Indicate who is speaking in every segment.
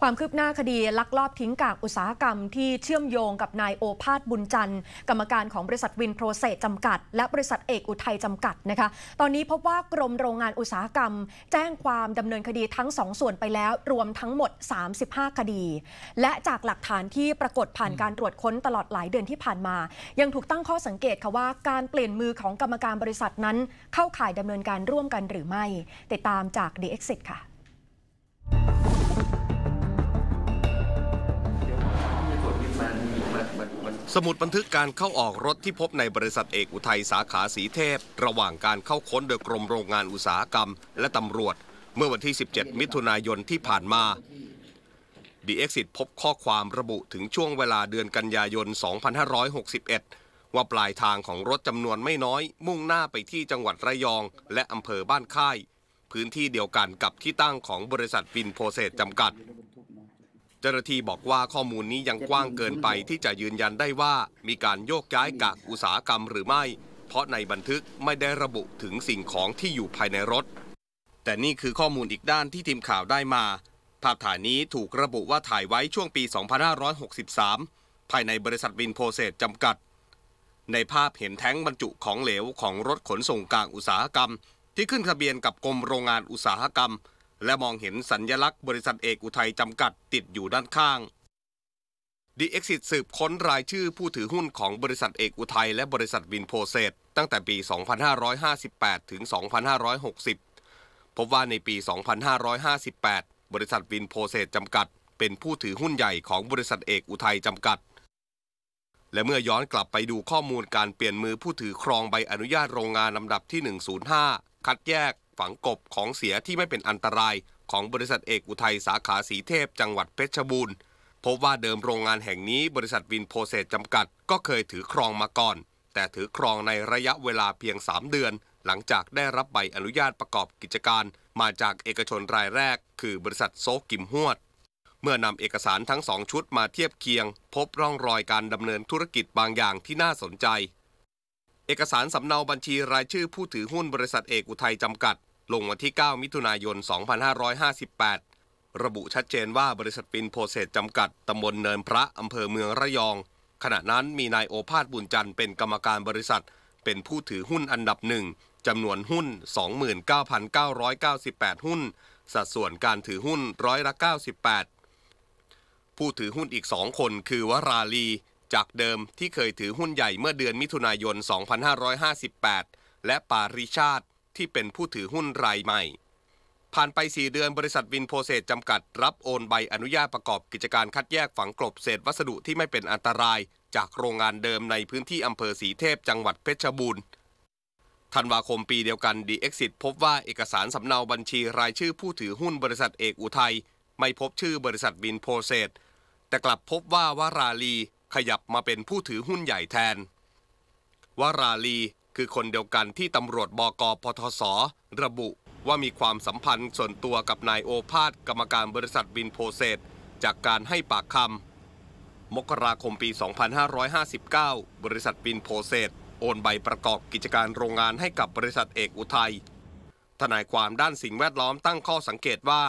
Speaker 1: ความคืบหน้าคดี ลักลอบทิ้งกากอุตสาหกรรมที่เชื่อมโยงกับนายโอภาสบุญจันทร์กรรมการของบริษัทวินโปรเซสจำกัด และบริษัทเอกอุทัยจำกัดนะคะตอนนี้พบว่ากรมโรงงานอุตสาหกรรม แจ้งความดำเนินคดีทั้ง 2 ส่วนไปแล้วรวมทั้งหมด 35 คดี และจากหลักฐานที่ปรากฏผ่านการตรวจค้นตลอดหลายเดือนที่ผ่านมา ยังถูกตั้งข้อสังเกตค่ะว่าการเปลี่ยนมือของกรรมการบริษัทนั้น เข้าข่ายดำเนินการร่วมกันหรือไม่ ติดตามจากดีเอ็กซิค่ะ
Speaker 2: สมุดบันทึกการเข้าออกรถที่พบในบริษัทเอกอุทัย สาขาสีเทพ ระหว่างการเข้าค้นโดยกรมโรงงานอุตสาหกรรมและตำรวจเมื่อวันที่ 17 มิถุนายนที่ผ่านมาดีเอ็กซิพบข้อความระบุถึงช่วงเวลาเดือนกันยายน 2561 ว่าปลายทางของรถจำนวนไม่น้อย มุ่งหน้าไปที่จังหวัดระยอง และอำเภอบ้านค่าย พื้นที่เดียวกันกับที่ตั้งของบริษัทฟินโพเซตจำกัดเจ้าหน้าที่บอกว่าข้อมูลนี้ยังกว้างเกินไปที่จะยืนยันได้ว่ามีการโยกย้ายกากอุตสาหกรรมหรือไม่ เพราะในบันทึกไม่ได้ระบุถึงสิ่งของที่อยู่ภายในรถ แต่นี่คือข้อมูลอีกด้านที่ทีมข่าวได้มา ภาพถ่ายนี้ถูกระบุว่าถ่ายไว้ช่วงปี 2563 ภายในบริษัทวินโพเซตจำกัด ในภาพเห็นแท้งบรรจุของเหลวของรถขนส่งกากอุตสาหกรรม ที่ขึ้นทะเบียนกับกรมโรงงานอุตสาหกรรมและมองเห็นสัญญลักษณ์บริษัทเอกอุทัยจำกัดติดอยู่ด้านข้างดีเอ็กซิสสืบค้นรายชื่อผู้ถือหุ้นของบริษัทเอกอุทัยและบริษัทวินโพเซตตั้งแต่ปี 2558 ถึง 2560 พบว่าในปี 2558 บริษัทวินโพเซตจำกัด เป็นผู้ถือหุ้นใหญ่ของบริษัทเอกอุทัยจำกัด และเมื่อย้อนกลับไปดูข้อมูลการเปลี่ยนมือผู้ถือครองใบอนุญาตโรงงานลำดับที่ 105 คัดแยกฝังกบของเสียที่ไม่เป็นอันตรายของบริษัทเอกอุทัย สาขาสีเทพจังหวัดเพชรบูรณ์พบว่าเดิมโรงงานแห่งนี้ บริษัทวินโพเซตจำกัดก็เคยถือครองมาก่อน แต่ถือครองในระยะเวลาเพียง 3 เดือน หลังจากได้รับใบอนุญาตประกอบกิจการ มาจากเอกชนรายแรก คือบริษัทโซกิมฮวด เมื่อนำเอกสารทั้งสองชุดมาเทียบเคียง พบร่องรอยการดำเนินธุรกิจบางอย่างที่น่าสนใจ เอกสารสำเนาบัญชีรายชื่อผู้ถือหุ้นบริษัทเอกอุทัยจำกัดลงวันที่ 9 มิถุนายน 2558 ระบุชัดเจนว่าบริษัทปินโพเซตจำกัดตำบลเนินพระอำเภอเมืองระยอง ขณะนั้นมีนายโอภาสบุญจันทร์เป็นกรรมการบริษัท เป็นผู้ถือหุ้นอันดับหนึ่ง จำนวนหุ้น 29,998 หุ้น สัดส่วนการถือหุ้นร้อยละ98 ผู้ถือหุ้นอีกสองคนคือวราลี จากเดิมที่เคยถือหุ้นใหญ่เมื่อเดือนมิถุนายน 2558 และปาริชาติที่เป็นผู้ถือหุ้นรายใหม่ ผ่านไป4เดือนบริษัทวินโพเซตจำกัด รับโอนใบอนุญาตประกอบกิจการคัดแยกฝังกลบเศษวัสดุที่ไม่เป็นอันตราย จากโรงงานเดิมในพื้นที่อำเภอสีเทพจังหวัดเพชรบูรณ์ธันวาคมปีเดียวกันดีเอ็กซิพบว่าเอกสารสำเนาบัญชีรายชื่อผู้ถือหุ้นบริษัทเอกอุทัยไม่พบชื่อบริษัทวินโพเซตแต่กลับพบว่าวาราลี ขยับมาเป็นผู้ถือหุ้นใหญ่แทนวาราลีคือคนเดียวกันที่ตำรวจ บกพทสระบุว่ามีความสัมพันธ์ส่วนตัวกับนายโอภาสกรรมการบริษัทบินโพเซตจากการให้ปากคำมกราคมปี 2559 บริษัทบินโพเซตโอนใบประกอบกิจการโรงงานให้กับบริษัทเอกอุทัยทนายความด้านสิ่งแวดล้อมตั้งข้อสังเกตว่า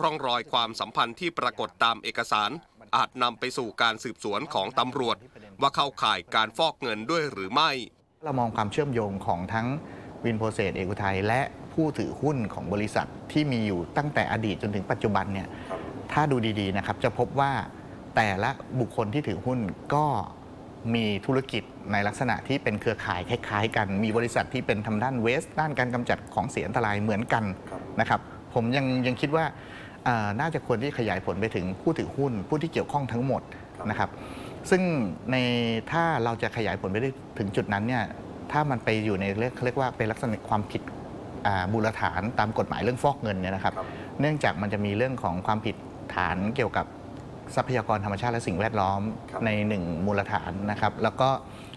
Speaker 2: ร่องรอยความสัมพันธ์ที่ปรากฏตามเอกสาร อาจนำไปสู่การสืบสวนของตำรวจ ว่าเข้าข่ายการฟอกเงินด้วยหรือไม่
Speaker 1: เรามองความเชื่อมโยงของทั้งวินโพเซสเอกุไทยและผู้ถือหุ้นของบริษัทที่มีอยู่ตั้งแต่อดีตจนถึงปัจจุบันเนี่ยถ้าดูดีๆนะครับจะพบว่าแต่ละบุคคลที่ถือหุ้นก็มีธุรกิจในลักษณะที่เป็นเครือข่ายคล้ายๆ กันมีบริษัทที่เป็นทำด้านเวสด้านการกำจัดของเสียอันตรายเหมือนกันนะครับผมยังยังคิดว่าน่าจะควรที่ขยายผลไปถึงผู้ถือหุ้น ผู้ที่เกี่ยวข้องทั้งหมดนะครับซึ่งในถ้าเราจะขยายผลไปได้ถึงจุดนั้นเนี่ยถ้ามันไปอยู่ในเรียกเรียกว่า เป็นลักษณะความผิดบูรฐานตามกฎหมายเรื่องฟอกเงินเนี่ยนะครับ เนื่องจากมันจะมีเรื่องของความผิดฐานเกี่ยวกับทรัพยากรธรรมชาติและสิ่งแวดล้อมในหนึ่งมูลฐานนะครับแล้วก็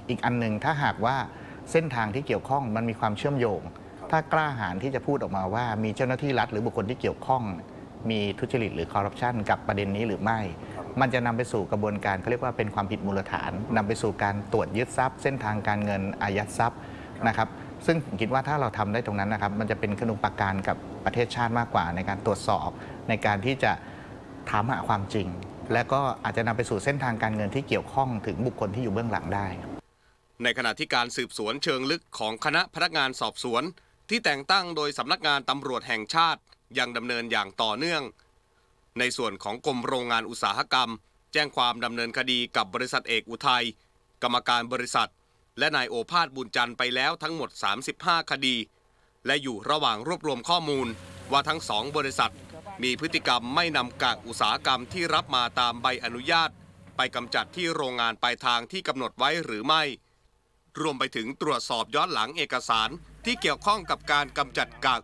Speaker 1: อีกอันหนึ่งถ้าหากว่าเส้นทางที่เกี่ยวข้องมันมีความเชื่อมโยง ถ้ากล้าหาญที่จะพูดออกมาว่ามีเจ้าหน้าที่รัฐหรือบุคคลที่เกี่ยวข้องมีทุจริตหรือคอร์รัปชันกับประเด็นนี้หรือไม่ มันจะนำไปสู่กระบวนการเขาเรียกว่าเป็นความผิดมูลฐาน นำไปสู่การตรวจยึดทรัพย์เส้นทางการเงินอายัดทรัพย์นะครับ ซึ่งผมคิดว่าถ้าเราทำได้ตรงนั้นนะครับ มันจะเป็นขนุปการกับประเทศชาติมากกว่าในการตรวจสอบในการที่จะถามหาความจริง และก็อาจจะนำไปสู่เส้นทางการเงินที่เกี่ยวข้องถึงบุคคลที่อยู่เบื้องหลังได้
Speaker 2: ในขณะที่การสืบสวนเชิงลึกของคณะพนักงานสอบสวน ที่แต่งตั้งโดยสำนักงานตำรวจแห่งชาติยังดำเนินอย่างต่อเนื่อง ในส่วนของกรมโรงงานอุตสาหกรรม แจ้งความดำเนินคดีกับบริษัทเอกอุทัยกรรมการบริษัท และนายโอภาสบุญจันทร์ไปแล้วทั้งหมด 35 คดี และอยู่ระหว่างรวบรวมข้อมูล ว่าทั้งสองบริษัท มีพฤติกรรมไม่นำกากอุตสาหกรรมที่รับมาตามใบอนุญาต ไปกำจัดที่โรงงานปลายทางที่กำหนดไว้หรือไม่ รวมไปถึงตรวจสอบย้อนหลังเอกสาร ที่เกี่ยวข้องกับการกำจัดกาก